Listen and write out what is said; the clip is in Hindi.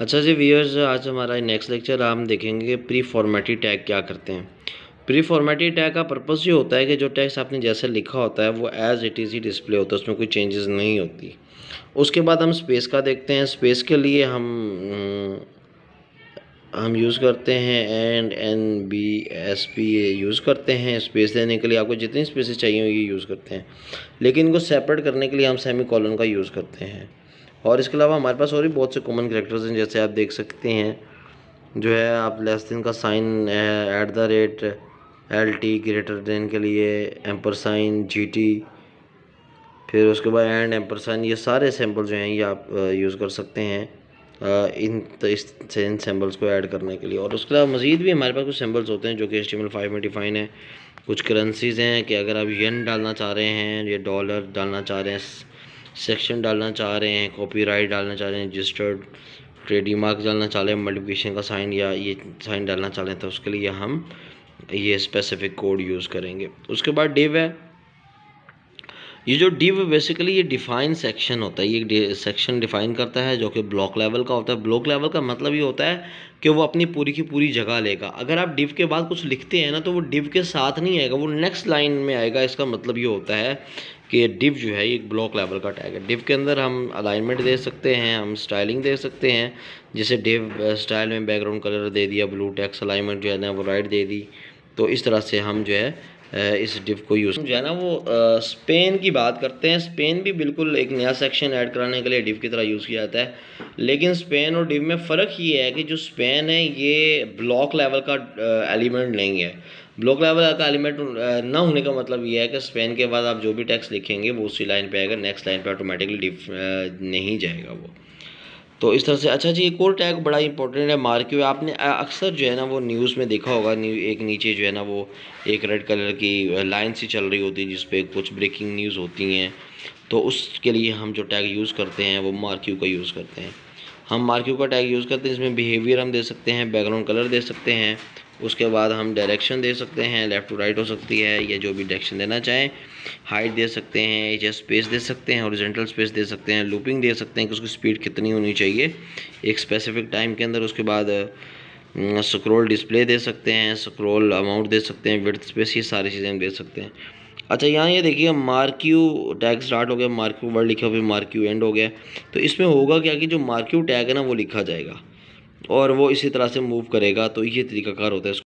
अच्छा जी व्यूअर्स आज हमारा नेक्स्ट लेक्चर हम देखेंगे प्री फॉर्मेटी टैग क्या करते हैं प्री फॉर्मेटी टैग का पर्पज़ ये होता है कि जो टैक्स आपने जैसे लिखा होता है वो एज़ इट इज़ ही डिस्प्ले होता है उसमें कोई चेंजेस नहीं होती उसके बाद हम स्पेस का देखते हैं स्पेस के लिए हम हम्म, हम यूज़ करते हैं and N B S P A use करते हैं स्पेस देने के लिए आपको जितनी स्पेसेस चाहिए ये यूज़ करते हैं लेकिन इनको सेपरेट करने के लिए हम सेमी कॉलन का यूज़ करते हैं और इसके अलावा हमारे पास और भी बहुत से कॉमन करेक्टर्स हैं जैसे आप देख सकते हैं जो है आप लेस दिन का sign at at the rate L T greater than के लिए एम्पर साइन जी टी फिर उसके बाद एंड एम्पर साइन ये सारे सैम्पल जो हैं ये आप यूज़ कर सकते हैं इन इस इन सैम्बल्स को ऐड करने के लिए और उसके अलावा मज़ीद भी हमारे पास कुछ सैम्बल्स होते हैं जो कि एच टी फाइव में डिफ़ाइन है कुछ करेंसीज़ हैं कि अगर आप येन डालना चाह रहे हैं या डॉलर डालना चाह रहे हैं सेक्शन डालना चाह रहे हैं कॉपीराइट डालना चाह रहे हैं रजिस्टर्ड ट्रेडमार्क डालना चाह रहे हैं मल्टीप्लिकेशन का साइन या ये साइन डालना चाह रहे हैं तो उसके लिए हम ये स्पेसिफिक कोड यूज़ करेंगे उसके बाद डिव है ये जो डिव बेसिकली ये डिफाइन सेक्शन होता है ये सेक्शन डिफाइन करता है जो कि ब्लॉक लेवल का होता है ब्लॉक लेवल का मतलब ये होता है कि वो अपनी पूरी की पूरी जगह लेगा अगर आप डिव के बाद कुछ लिखते हैं ना तो वो डिव के साथ नहीं आएगा वो नेक्स्ट लाइन में आएगा इसका मतलब ये होता है कि डिव जो है एक ब्लॉक लेवल का टैग है डिव के अंदर हम अलाइनमेंट दे सकते हैं हम स्टाइलिंग दे सकते हैं जैसे डिव स्टाइल में बैकग्राउंड कलर दे दिया ब्लू टैक्स अलाइनमेंट जो है ना वो राइट दे दी तो इस तरह से हम जो है इस डिप को यूज़ जो है ना वो स्पेन की बात करते हैं स्पेन भी बिल्कुल एक नया सेक्शन ऐड कराने के लिए डिप की तरह यूज़ किया जाता है लेकिन स्पेन और डिव में फ़र्क ये है कि जो स्पेन है ये ब्लॉक लेवल का एलिमेंट नहीं है ब्लॉक लेवल का एलिमेंट ना होने का मतलब ये है कि स्पेन के बाद आप जो भी टैक्स लिखेंगे वो उसी लाइन पर आएगा नेक्स्ट लाइन पर ऑटोमेटिकली डिफ नहीं जाएगा वो तो इस तरह से अच्छा जी एक और टैग बड़ा इंपॉर्टेंट है मार्क्यू आपने अक्सर जो है ना वो न्यूज़ में देखा होगा एक नीचे जो है ना वो एक रेड कलर की लाइन सी चल रही होती है जिसपे कुछ ब्रेकिंग न्यूज़ होती हैं तो उसके लिए हम जो टैग यूज़ करते हैं वो मार्क्यू का यूज़ करते हैं हम मार्क्यू का टैग यूज़ करते हैं इसमें बिहेवियर हम दे सकते हैं बैकग्राउंड कलर दे सकते हैं उसके बाद हम डायरेक्शन दे सकते हैं लेफ़्ट टू राइट हो सकती है या जो भी डायरेक्शन देना चाहें हाइट दे सकते हैं या स्पेस दे सकते हैं औरिजेंटल स्पेस दे सकते हैं लूपिंग दे सकते हैं कि उसकी स्पीड कितनी होनी चाहिए एक स्पेसिफिक टाइम के अंदर उसके बाद स्क्रोल हम्म, डिस्प्ले दे सकते हैं स्क्रोल अमाउंट दे सकते हैं विर्थ स्पेस ये सारी चीज़ें हम दे सकते हैं अच्छा यहाँ ये देखिए मार्क्यू टैग स्टार्ट हो गया मार्क्यू वर्ड लिखा फिर मार्क्यू एंड हो गया तो इसमें होगा क्या कि जो मार्क्यू टैग है ना वो लिखा जाएगा और वो इसी तरह से मूव करेगा तो ये तरीकाकार होता है